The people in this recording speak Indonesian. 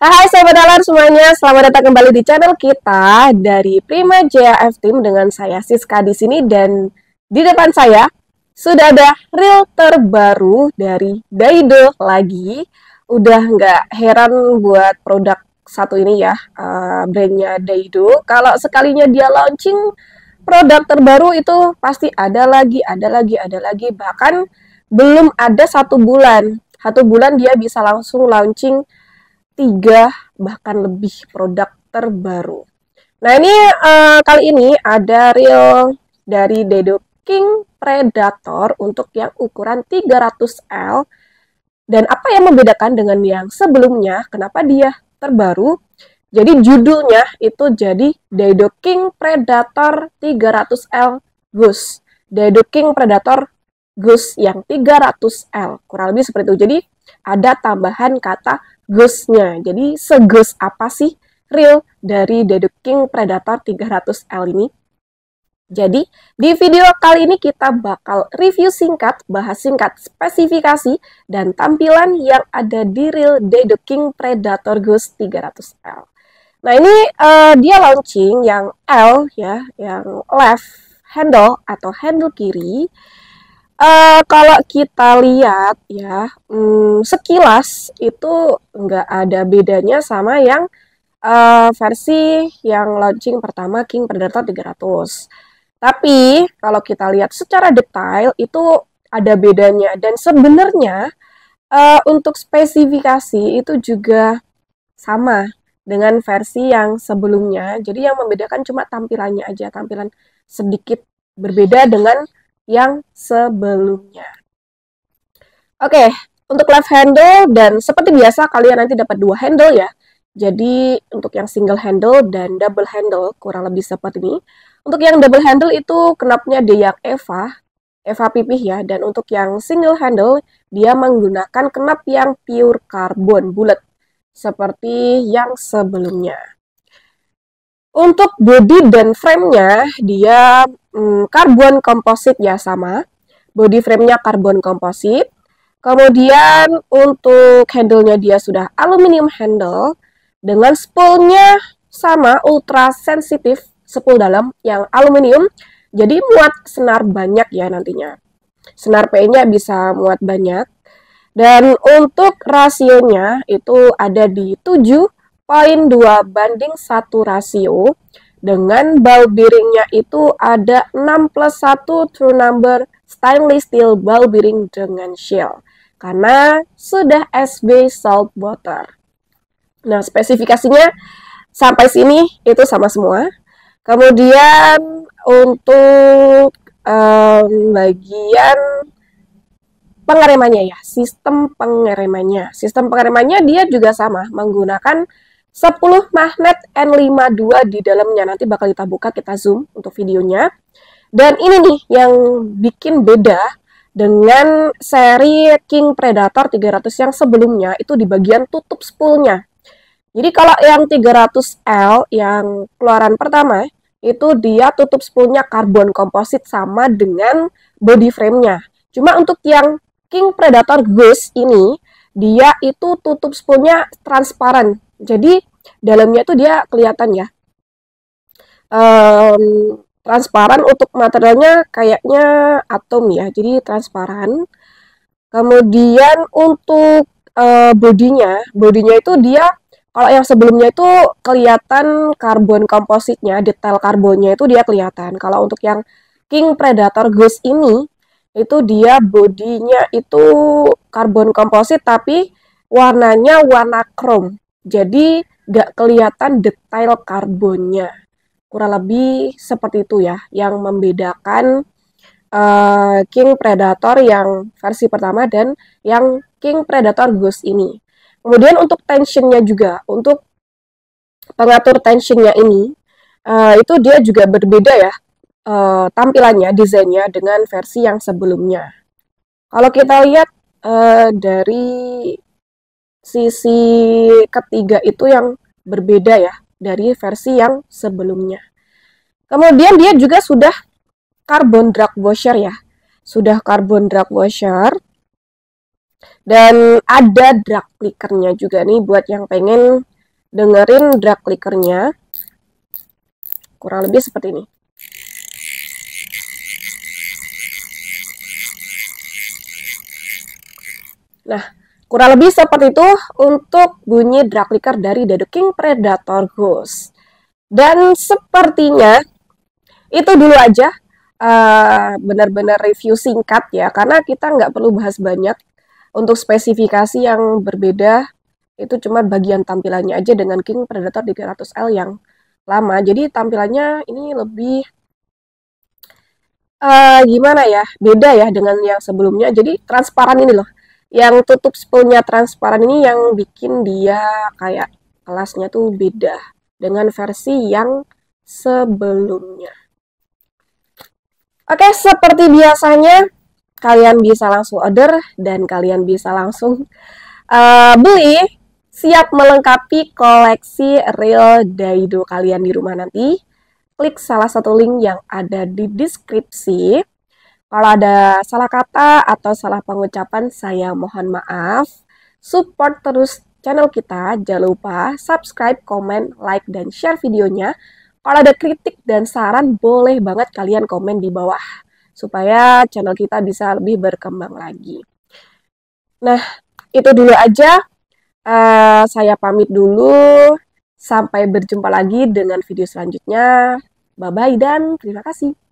Hai sahabat Alar semuanya, selamat datang kembali di channel kita dari Prima JAF Team dengan saya Siska di sini dan di depan saya sudah ada reel terbaru dari Daido lagi. Udah nggak heran buat produk satu ini ya, uh, brandnya Daido. Kalau sekalinya dia launching produk terbaru itu pasti ada lagi, ada lagi, ada lagi. Bahkan belum ada satu bulan, satu bulan dia bisa langsung launching tiga bahkan lebih produk terbaru. Nah ini uh, kali ini ada reel dari Dedo King Predator untuk yang ukuran 300L dan apa yang membedakan dengan yang sebelumnya, kenapa dia terbaru. Jadi judulnya itu jadi Dedo King Predator 300L Goose. Dedo King Predator Goose yang 300L, kurang lebih seperti itu. Jadi ada tambahan kata Gusnya, Jadi segus apa sih real dari The King Predator 300L ini? Jadi, di video kali ini kita bakal review singkat, bahas singkat spesifikasi dan tampilan yang ada di real The King Predator Ghost 300L. Nah, ini uh, dia launching yang L ya, yang left handle atau handle kiri Uh, kalau kita lihat ya, um, sekilas itu nggak ada bedanya sama yang uh, versi yang launching pertama King Predator 300. Tapi kalau kita lihat secara detail itu ada bedanya dan sebenarnya uh, untuk spesifikasi itu juga sama dengan versi yang sebelumnya. Jadi yang membedakan cuma tampilannya aja, tampilan sedikit berbeda dengan yang sebelumnya. Oke, untuk left handle dan seperti biasa kalian nanti dapat dua handle ya. Jadi untuk yang single handle dan double handle kurang lebih seperti ini. Untuk yang double handle itu kenapnya dia yang Eva, Eva pipih ya. Dan untuk yang single handle dia menggunakan kenap yang pure carbon bulat seperti yang sebelumnya. Untuk body dan frame-nya, dia hmm, karbon komposit ya sama. Body frame-nya karbon komposit. Kemudian untuk handle-nya dia sudah aluminium handle dengan spool-nya sama ultra sensitif spool dalam yang aluminium. Jadi muat senar banyak ya nantinya. Senar pe nya bisa muat banyak. Dan untuk rasionya itu ada di 7.2 banding 1 rasio dengan ball bearingnya itu ada 6 plus 1 true number stainless steel ball bearing dengan shell karena sudah SB salt water. Nah, spesifikasinya sampai sini itu sama semua. Kemudian untuk um, bagian pengeremannya ya, sistem pengeremannya. Sistem pengeremannya dia juga sama menggunakan 10 magnet N52 di dalamnya. Nanti bakal kita buka, kita zoom untuk videonya. Dan ini nih yang bikin beda dengan seri King Predator 300 yang sebelumnya itu di bagian tutup spoolnya. Jadi kalau yang 300L yang keluaran pertama itu dia tutup spoolnya karbon komposit sama dengan body frame-nya. Cuma untuk yang King Predator Goose ini dia itu tutup spoolnya transparan jadi dalamnya itu dia kelihatan ya. Um, transparan untuk materialnya kayaknya atom ya. Jadi transparan. Kemudian untuk uh, bodinya, bodinya itu dia kalau yang sebelumnya itu kelihatan karbon kompositnya, detail karbonnya itu dia kelihatan. Kalau untuk yang King Predator Ghost ini itu dia bodinya itu karbon komposit tapi warnanya warna chrome. Jadi nggak kelihatan detail karbonnya. Kurang lebih seperti itu ya, yang membedakan uh, King Predator yang versi pertama dan yang King Predator Ghost ini. Kemudian untuk tensionnya juga, untuk pengatur tensionnya ini, uh, itu dia juga berbeda ya uh, tampilannya, desainnya dengan versi yang sebelumnya. Kalau kita lihat uh, dari sisi ketiga itu yang berbeda ya dari versi yang sebelumnya. Kemudian dia juga sudah carbon drag washer ya. Sudah carbon drag washer. Dan ada drag clickernya juga nih buat yang pengen dengerin drag clickernya. Kurang lebih seperti ini. Nah, Kurang lebih seperti itu untuk bunyi drag dari The King Predator Ghost. Dan sepertinya itu dulu aja uh, benar-benar review singkat ya, karena kita nggak perlu bahas banyak untuk spesifikasi yang berbeda itu cuma bagian tampilannya aja dengan King Predator 300L yang lama. Jadi tampilannya ini lebih uh, gimana ya, beda ya dengan yang sebelumnya. Jadi transparan ini loh yang tutup spoolnya transparan ini yang bikin dia kayak kelasnya tuh beda dengan versi yang sebelumnya. Oke, seperti biasanya kalian bisa langsung order dan kalian bisa langsung uh, beli siap melengkapi koleksi real Daido kalian di rumah nanti. Klik salah satu link yang ada di deskripsi. Kalau ada salah kata atau salah pengucapan, saya mohon maaf. Support terus channel kita, jangan lupa subscribe, komen, like, dan share videonya. Kalau ada kritik dan saran, boleh banget kalian komen di bawah supaya channel kita bisa lebih berkembang lagi. Nah, itu dulu aja. Uh, saya pamit dulu. Sampai berjumpa lagi dengan video selanjutnya. Bye-bye dan terima kasih.